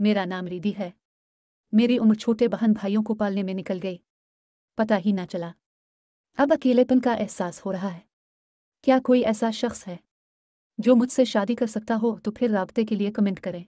मेरा नाम रिधि है मेरी उम्र छोटे बहन भाइयों को पालने में निकल गई पता ही ना चला अब अकेलेपन का एहसास हो रहा है क्या कोई ऐसा शख्स है जो मुझसे शादी कर सकता हो तो फिर रबते के लिए कमेंट करें